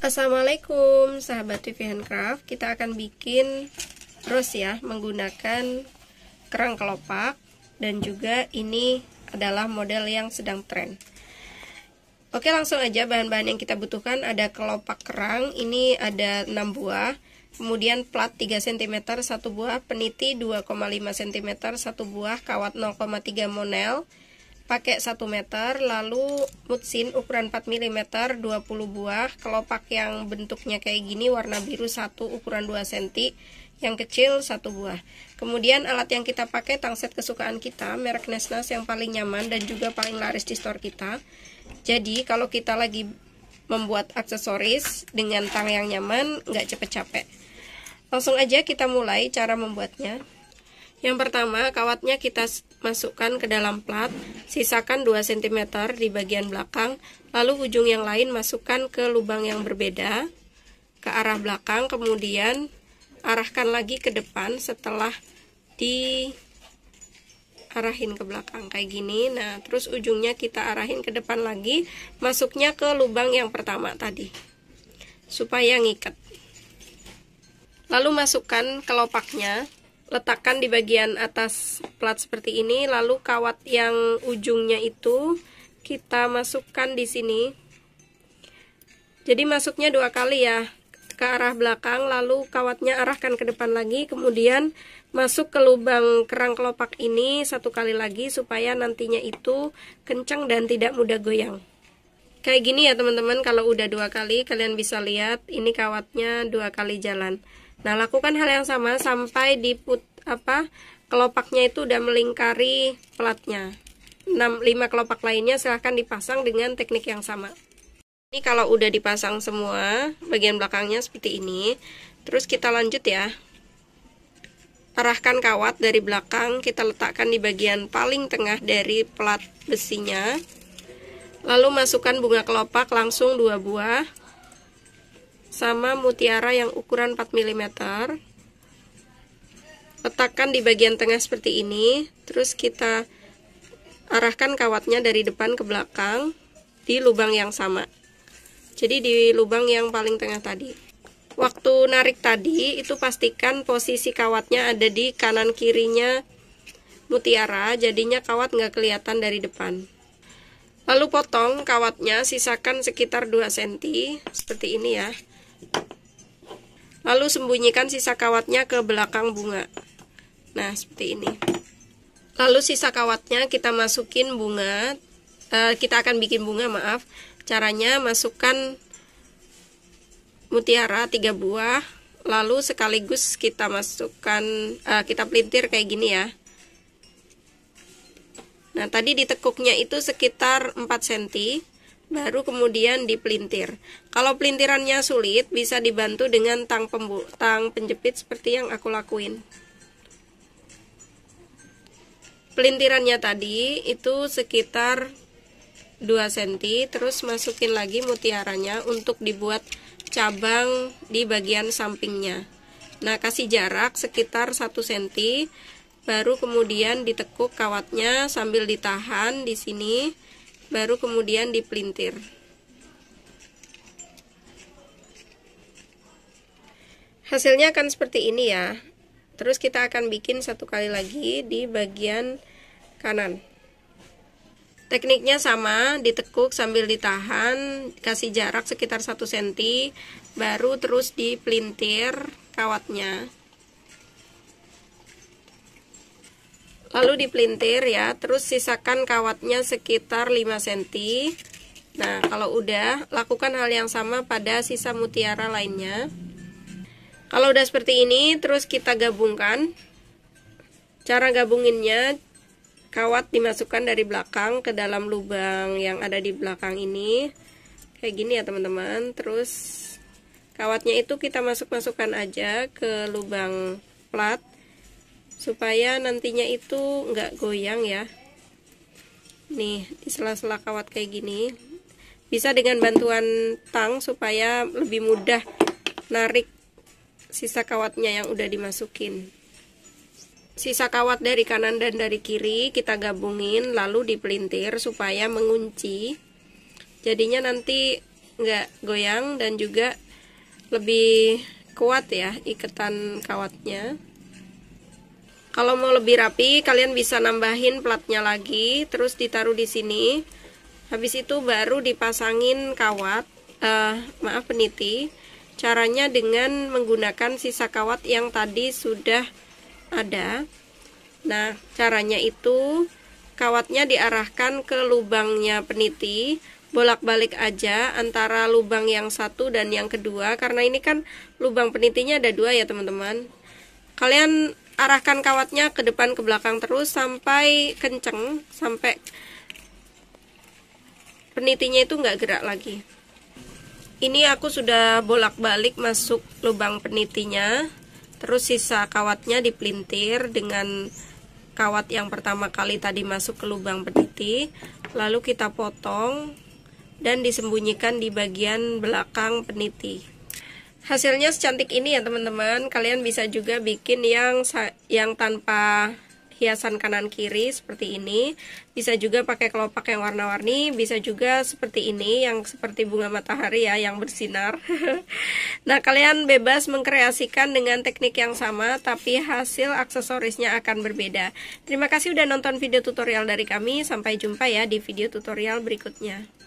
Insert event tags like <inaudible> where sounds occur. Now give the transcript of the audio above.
Assalamualaikum sahabat TV Handcraft Kita akan bikin rose ya Menggunakan kerang kelopak Dan juga ini adalah model yang sedang tren Oke langsung aja bahan-bahan yang kita butuhkan Ada kelopak kerang Ini ada 6 buah Kemudian plat 3 cm 1 buah Peniti 2,5 cm 1 buah Kawat 0,3 monel pakai 1 meter lalu mutsin ukuran 4 mm 20 buah kelopak yang bentuknya kayak gini warna biru 1 ukuran 2 cm yang kecil 1 buah kemudian alat yang kita pakai tangset kesukaan kita merek Nesnas yang paling nyaman dan juga paling laris di store kita jadi kalau kita lagi membuat aksesoris dengan tang yang nyaman nggak cepet capek langsung aja kita mulai cara membuatnya yang pertama kawatnya kita masukkan ke dalam plat, sisakan 2 cm di bagian belakang, lalu ujung yang lain masukkan ke lubang yang berbeda ke arah belakang, kemudian arahkan lagi ke depan setelah di arahin ke belakang kayak gini. Nah, terus ujungnya kita arahin ke depan lagi, masuknya ke lubang yang pertama tadi. Supaya ngikat. Lalu masukkan kelopaknya letakkan di bagian atas plat seperti ini lalu kawat yang ujungnya itu kita masukkan di sini jadi masuknya dua kali ya ke arah belakang lalu kawatnya arahkan ke depan lagi kemudian masuk ke lubang kerang kelopak ini satu kali lagi supaya nantinya itu kencang dan tidak mudah goyang kayak gini ya teman-teman kalau udah dua kali kalian bisa lihat ini kawatnya dua kali jalan Nah, lakukan hal yang sama sampai di put, apa kelopaknya itu udah melingkari pelatnya. 6 5 kelopak lainnya silahkan dipasang dengan teknik yang sama. Ini kalau udah dipasang semua bagian belakangnya seperti ini. Terus kita lanjut ya. Arahkan kawat dari belakang kita letakkan di bagian paling tengah dari pelat besinya. Lalu masukkan bunga kelopak langsung dua buah sama mutiara yang ukuran 4 mm letakkan di bagian tengah seperti ini terus kita arahkan kawatnya dari depan ke belakang di lubang yang sama jadi di lubang yang paling tengah tadi waktu narik tadi itu pastikan posisi kawatnya ada di kanan kirinya mutiara jadinya kawat nggak kelihatan dari depan lalu potong kawatnya sisakan sekitar 2 cm seperti ini ya Lalu sembunyikan sisa kawatnya ke belakang bunga. Nah, seperti ini. Lalu sisa kawatnya kita masukin bunga. E, kita akan bikin bunga, maaf. Caranya masukkan mutiara 3 buah. Lalu sekaligus kita masukkan e, kita pelintir kayak gini ya. Nah, tadi ditekuknya itu sekitar 4 cm baru kemudian dipelintir. Kalau pelintirannya sulit, bisa dibantu dengan tang, pembu tang penjepit seperti yang aku lakuin. Pelintirannya tadi itu sekitar 2 cm, terus masukin lagi mutiaranya untuk dibuat cabang di bagian sampingnya. Nah, kasih jarak sekitar 1 cm, baru kemudian ditekuk kawatnya sambil ditahan di sini baru kemudian dipelintir hasilnya akan seperti ini ya terus kita akan bikin satu kali lagi di bagian kanan tekniknya sama ditekuk sambil ditahan kasih jarak sekitar 1 cm baru terus dipelintir kawatnya lalu dipelintir ya terus sisakan kawatnya sekitar 5 cm nah kalau udah lakukan hal yang sama pada sisa mutiara lainnya kalau udah seperti ini terus kita gabungkan cara gabunginnya kawat dimasukkan dari belakang ke dalam lubang yang ada di belakang ini kayak gini ya teman-teman terus kawatnya itu kita masuk-masukkan aja ke lubang plat supaya nantinya itu nggak goyang ya nih di sela-sela kawat kayak gini bisa dengan bantuan tang supaya lebih mudah narik sisa kawatnya yang udah dimasukin sisa kawat dari kanan dan dari kiri kita gabungin lalu dipelintir supaya mengunci jadinya nanti nggak goyang dan juga lebih kuat ya ikatan kawatnya kalau mau lebih rapi, kalian bisa nambahin platnya lagi, terus ditaruh di sini. Habis itu baru dipasangin kawat, uh, maaf peniti. Caranya dengan menggunakan sisa kawat yang tadi sudah ada. Nah, caranya itu kawatnya diarahkan ke lubangnya peniti, bolak-balik aja antara lubang yang satu dan yang kedua karena ini kan lubang penitinya ada dua ya teman-teman. Kalian arahkan kawatnya ke depan ke belakang terus sampai kenceng sampai penitinya itu nggak gerak lagi ini aku sudah bolak-balik masuk lubang penitinya terus sisa kawatnya dipelintir dengan kawat yang pertama kali tadi masuk ke lubang peniti lalu kita potong dan disembunyikan di bagian belakang peniti hasilnya secantik ini ya teman-teman kalian bisa juga bikin yang yang tanpa hiasan kanan kiri seperti ini bisa juga pakai kelopak yang warna-warni bisa juga seperti ini yang seperti bunga matahari ya yang bersinar <laughs> nah kalian bebas mengkreasikan dengan teknik yang sama tapi hasil aksesorisnya akan berbeda terima kasih udah nonton video tutorial dari kami sampai jumpa ya di video tutorial berikutnya